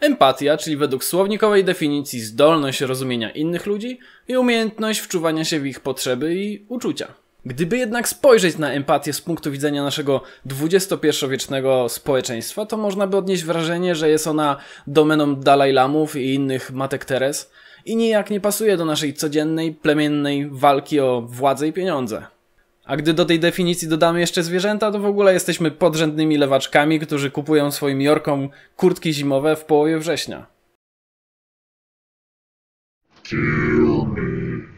Empatia, czyli według słownikowej definicji zdolność rozumienia innych ludzi i umiejętność wczuwania się w ich potrzeby i uczucia. Gdyby jednak spojrzeć na empatię z punktu widzenia naszego XXI-wiecznego społeczeństwa, to można by odnieść wrażenie, że jest ona domeną Dalajlamów i innych matek Teres i nijak nie pasuje do naszej codziennej, plemiennej walki o władzę i pieniądze. A gdy do tej definicji dodamy jeszcze zwierzęta, to w ogóle jesteśmy podrzędnymi lewaczkami, którzy kupują swoim Jorkom kurtki zimowe w połowie września. Kill me.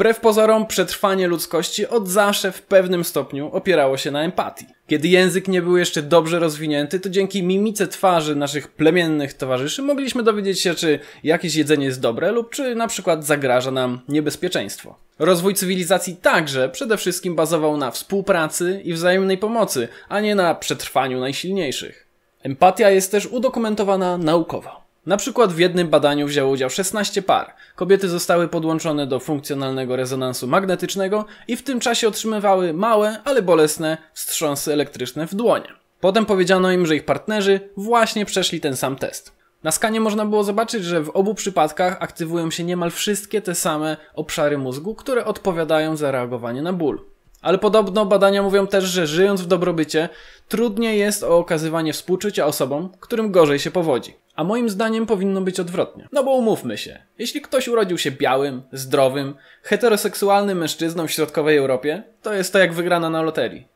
Wbrew pozorom, przetrwanie ludzkości od zawsze w pewnym stopniu opierało się na empatii. Kiedy język nie był jeszcze dobrze rozwinięty, to dzięki mimice twarzy naszych plemiennych towarzyszy mogliśmy dowiedzieć się, czy jakieś jedzenie jest dobre lub czy na przykład zagraża nam niebezpieczeństwo. Rozwój cywilizacji także przede wszystkim bazował na współpracy i wzajemnej pomocy, a nie na przetrwaniu najsilniejszych. Empatia jest też udokumentowana naukowo. Na przykład w jednym badaniu wzięło udział 16 par. Kobiety zostały podłączone do funkcjonalnego rezonansu magnetycznego i w tym czasie otrzymywały małe, ale bolesne wstrząsy elektryczne w dłonie. Potem powiedziano im, że ich partnerzy właśnie przeszli ten sam test. Na skanie można było zobaczyć, że w obu przypadkach aktywują się niemal wszystkie te same obszary mózgu, które odpowiadają za reagowanie na ból. Ale podobno badania mówią też, że żyjąc w dobrobycie, trudniej jest o okazywanie współczucia osobom, którym gorzej się powodzi. A moim zdaniem powinno być odwrotnie. No bo umówmy się, jeśli ktoś urodził się białym, zdrowym, heteroseksualnym mężczyzną w środkowej Europie, to jest to jak wygrana na loterii.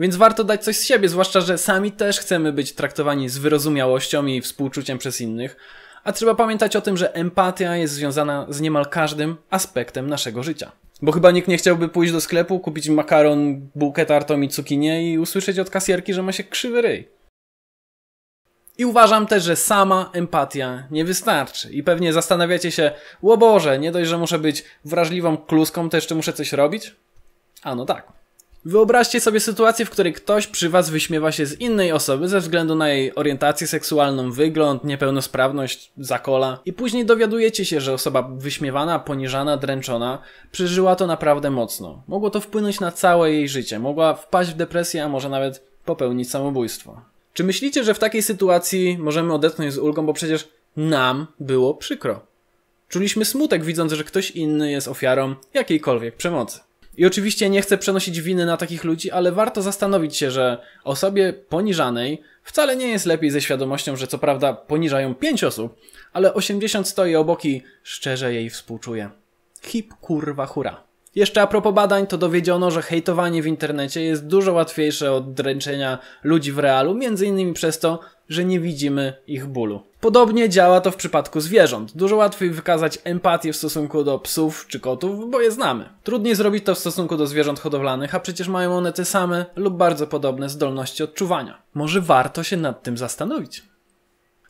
Więc warto dać coś z siebie, zwłaszcza, że sami też chcemy być traktowani z wyrozumiałością i współczuciem przez innych. A trzeba pamiętać o tym, że empatia jest związana z niemal każdym aspektem naszego życia. Bo chyba nikt nie chciałby pójść do sklepu, kupić makaron, bułkę tartą i cukinię i usłyszeć od kasjerki, że ma się krzywy ryj. I uważam też, że sama empatia nie wystarczy. I pewnie zastanawiacie się, łoboże, nie dość, że muszę być wrażliwą kluską, to jeszcze muszę coś robić? A no tak. Wyobraźcie sobie sytuację, w której ktoś przy was wyśmiewa się z innej osoby ze względu na jej orientację seksualną, wygląd, niepełnosprawność, zakola i później dowiadujecie się, że osoba wyśmiewana, poniżana, dręczona przeżyła to naprawdę mocno. Mogło to wpłynąć na całe jej życie, mogła wpaść w depresję, a może nawet popełnić samobójstwo. Czy myślicie, że w takiej sytuacji możemy odetchnąć z ulgą, bo przecież nam było przykro? Czuliśmy smutek widząc, że ktoś inny jest ofiarą jakiejkolwiek przemocy. I oczywiście nie chcę przenosić winy na takich ludzi, ale warto zastanowić się, że osobie poniżanej wcale nie jest lepiej ze świadomością, że co prawda poniżają 5 osób, ale 80 stoi obok i szczerze jej współczuje. Hip kurwa hura. Jeszcze a propos badań, to dowiedziono, że hejtowanie w internecie jest dużo łatwiejsze od dręczenia ludzi w realu, między innymi przez to, że nie widzimy ich bólu. Podobnie działa to w przypadku zwierząt. Dużo łatwiej wykazać empatię w stosunku do psów czy kotów, bo je znamy. Trudniej zrobić to w stosunku do zwierząt hodowlanych, a przecież mają one te same lub bardzo podobne zdolności odczuwania. Może warto się nad tym zastanowić.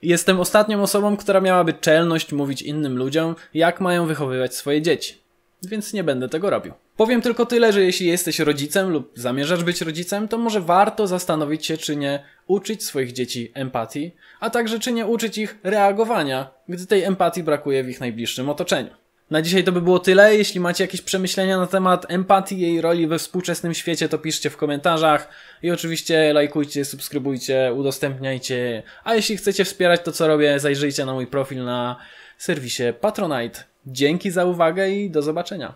Jestem ostatnią osobą, która miałaby czelność mówić innym ludziom, jak mają wychowywać swoje dzieci więc nie będę tego robił. Powiem tylko tyle, że jeśli jesteś rodzicem lub zamierzasz być rodzicem, to może warto zastanowić się, czy nie uczyć swoich dzieci empatii, a także czy nie uczyć ich reagowania, gdy tej empatii brakuje w ich najbliższym otoczeniu. Na dzisiaj to by było tyle. Jeśli macie jakieś przemyślenia na temat empatii i jej roli we współczesnym świecie, to piszcie w komentarzach. I oczywiście lajkujcie, subskrybujcie, udostępniajcie. A jeśli chcecie wspierać to, co robię, zajrzyjcie na mój profil na serwisie Patronite. Dzięki za uwagę i do zobaczenia.